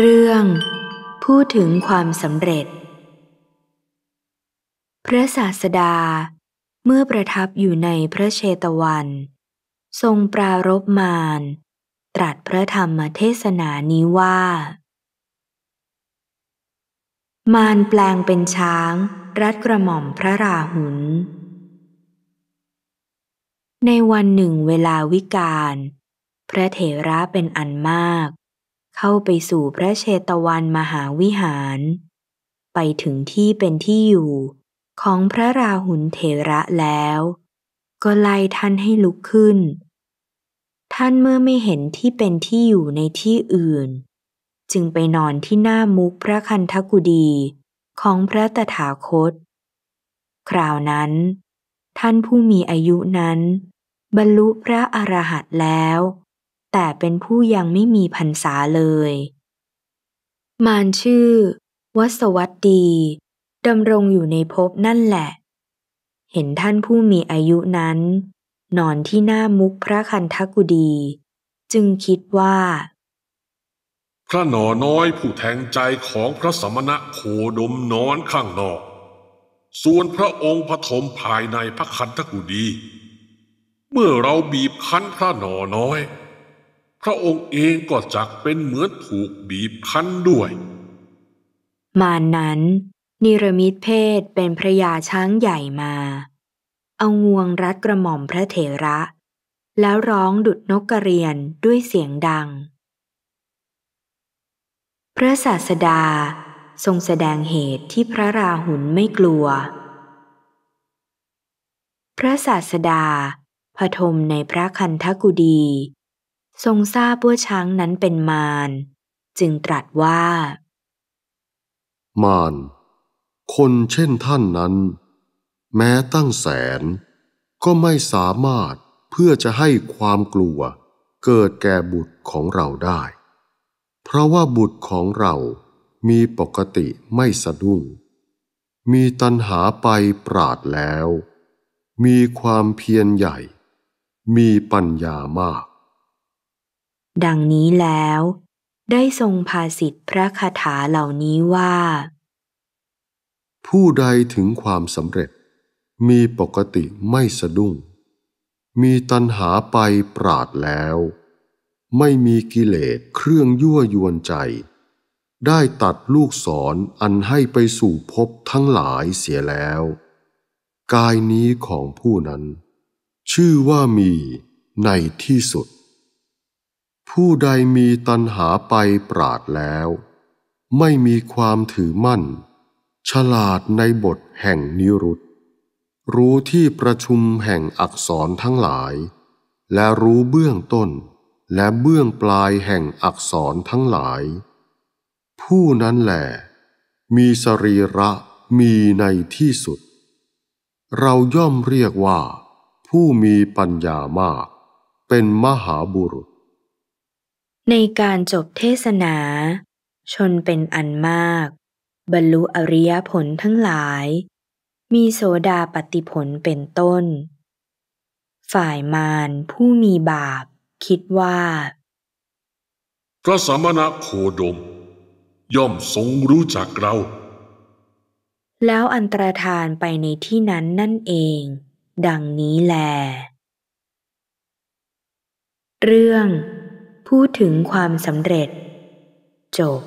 เรื่อง พูดถึงความสำเร็จ พระศาสดา เมื่อประทับอยู่ในพระเชตวัน ทรงปรารบมารตรัสพระธรรมเทศนานี้ว่า มารแปลงเป็นช้างรัดกระหม่อมพระราหุลในวันหนึ่งเวลาวิกาลพระเถระเป็นอันมากเข้าไปสู่พระเชตวันมหาวิหาร ไปถึงที่เป็นที่อยู่ของพระราหุลเถระแล้ว ก็ไล่ท่านให้ลุกขึ้น ท่านเมื่อไม่เห็นที่เป็นที่อยู่ในที่อื่น จึงไปนอนที่หน้ามุกพระคันธกุดีของพระตถาคต คราวนั้น ท่านผู้มีอายุนั้น บรรลุพระอรหันต์แล้วเป็นผู้ยังไม่มีพรรษาเลย มารชื่อวสวัตดี ดำรงอยู่ในภพนั่นแหละ เห็นท่านผู้มีอายุนั้น นอนที่หน้ามุกพระคันทกุดี จึงคิดว่า พระหนอน้อยผู้แทงใจของพระสมณะโคดมนอนข้างนอก ส่วนพระองค์ผทมภายในพระคันทกุดี เมื่อเราบีบคั้นพระหนอน้อยพระองค์เองก็จักเป็นเหมือนถูกบีบคั้นด้วย มานนั้น นิรมิตเพศเป็นพระยาช้างใหญ่มา เอางวงรัดกระหม่อมพระเถระ แล้วร้องดุดนกกระเรียนด้วยเสียงดัง พระศาสดาทรงแสดงเหตุที่พระราหุลไม่กลัว พระศาสดาพทมในพระคันธกุดีทรงทราบว่าช้างนั้นเป็นมารจึงตรัสว่า มารคนเช่นท่านนั้น แม้ตั้งแสนก็ไม่สามารถเพื่อจะให้ความกลัวเกิดแก่บุตรของเราได้ เพราะว่าบุตรของเรามีปกติไม่สะดุ้งมีตันหาไปปราดแล้ว มีความเพียรใหญ่ มีปัญญามากดังนี้แล้ว ได้ทรงภาสิทธิพระคาถาเหล่านี้ว่า ผู้ใดถึงความสำเร็จมีปกติไม่สะดุ้ง มีตัณหาไปปราดแล้ว ไม่มีกิเลสเครื่องยั่วยวนใจ ได้ตัดลูกศรออันให้ไปสู่พบทั้งหลายเสียแล้ว กายนี้ของผู้นั้น ชื่อว่ามีในที่สุดผู้ใดมีตัณหาไปปราดแล้ว ไม่มีความถือมั่น ฉลาดในบทแห่งนิรุตรู้ที่ประชุมแห่งอักษรทั้งหลาย และรู้เบื้องต้น และเบื้องปลายแห่งอักษรทั้งหลาย ผู้นั้นแหละมีสรีระมีในที่สุด เราย่อมเรียกว่า ผู้มีปัญญามาก เป็นมหาบุรุษในการจบเทศนา ชนเป็นอันมาก บรรลุอริยผลทั้งหลาย มีโสดาปติผลเป็นต้น ฝ่ายมารผู้มีบาปคิดว่า พระสมณะโคดม ย่อมทรงรู้จักเรา แล้วอันตรธานไปในที่นั้นนั่นเอง ดังนี้แล เรื่องพูดถึงความสำเร็จจบ